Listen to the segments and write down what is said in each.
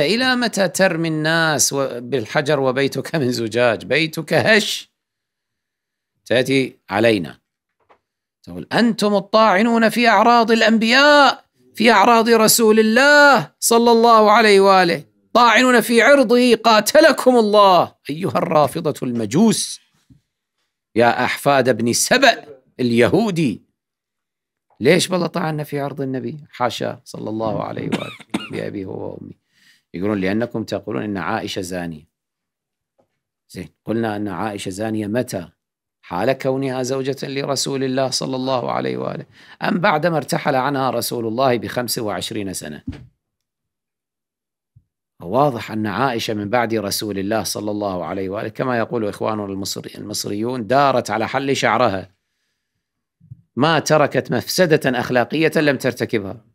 أنت إلى متى ترمي الناس بالحجر وبيتك من زجاج بيتك هش تأتي علينا تقول أنتم الطاعنون في أعراض الأنبياء في أعراض رسول الله صلى الله عليه وآله طاعنون في عرضه قاتلكم الله أيها الرافضة المجوس يا أحفاد ابن سبأ اليهودي ليش بالله طعنا في عرض النبي حاشا صلى الله عليه وآله بأبي هو وأمي يقولون لأنكم تقولون أن عائشة زانية زين قلنا أن عائشة زانية متى حال كونها زوجة لرسول الله صلى الله عليه وآله أم بعدما ارتحل عنها رسول الله بخمس وعشرين سنة واضح أن عائشة من بعد رسول الله صلى الله عليه وآله كما يقول إخواننا المصري المصريون دارت على حل شعرها ما تركت مفسدة أخلاقية لم ترتكبها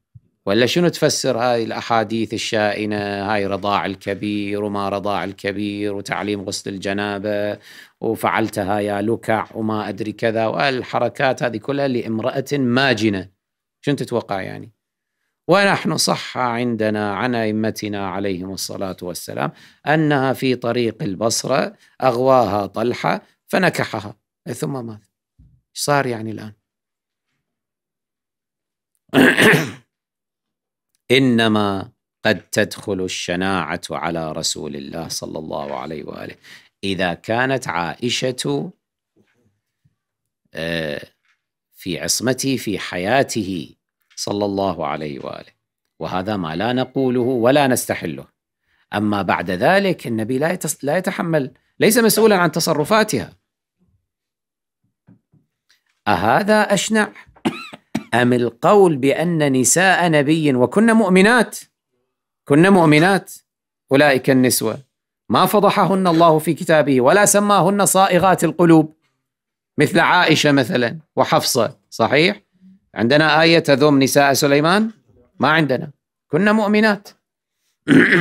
ولا شنو تفسر هاي الأحاديث الشائنة هاي رضاع الكبير وما رضاع الكبير وتعليم غسل الجنابة وفعلتها يا لكع وما أدري كذا والحركات هذه كلها لامرأة ماجنة شنو تتوقع يعني ونحن صح عندنا عن أئمتنا عليهم الصلاة والسلام أنها في طريق البصرة أغواها طلحة فنكحها ثم ماذا صار يعني الآن انما قد تدخل الشناعه على رسول الله صلى الله عليه واله اذا كانت عائشه آه، في عصمته في حياته صلى الله عليه واله وهذا ما لا نقوله ولا نستحله اما بعد ذلك النبي لا لا يتحمل ليس مسؤولا عن تصرفاتها أهذا أشنع؟ أم القول بأن نساء نبي وكن مؤمنات كن مؤمنات أولئك النسوة ما فضحهن الله في كتابه ولا سماهن صائغات القلوب مثل عائشة مثلا وحفصة صحيح عندنا آية تذم نساء سليمان ما عندنا كن مؤمنات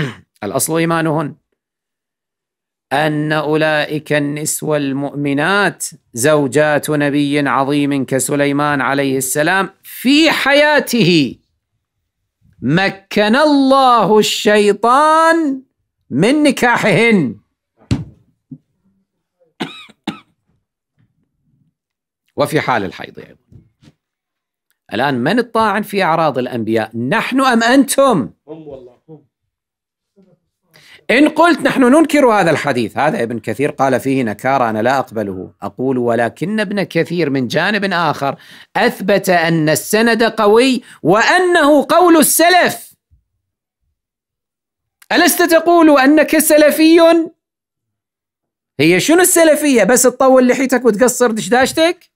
الأصل إيمانهن ان اولئك النسوه المؤمنات زوجات نبي عظيم كسليمان عليه السلام في حياته مكن الله الشيطان من نكاحهن وفي حال الحيض ايضا الان من الطاعن في اعراض الانبياء نحن ام انتم هم والله إن قلت نحن ننكر هذا الحديث هذا ابن كثير قال فيه نكارة أنا لا أقبله أقول ولكن ابن كثير من جانب آخر أثبت أن السند قوي وأنه قول السلف ألست تقول أنك سلفي هي شنو السلفية بس تطول لحيتك وتقصر دشداشتك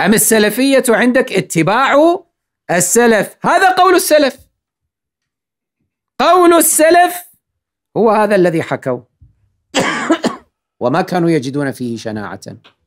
أم السلفية عندك اتباع السلف هذا قول السلف قول السلف هو هذا الذي حكوا وما كانوا يجدون فيه شناعه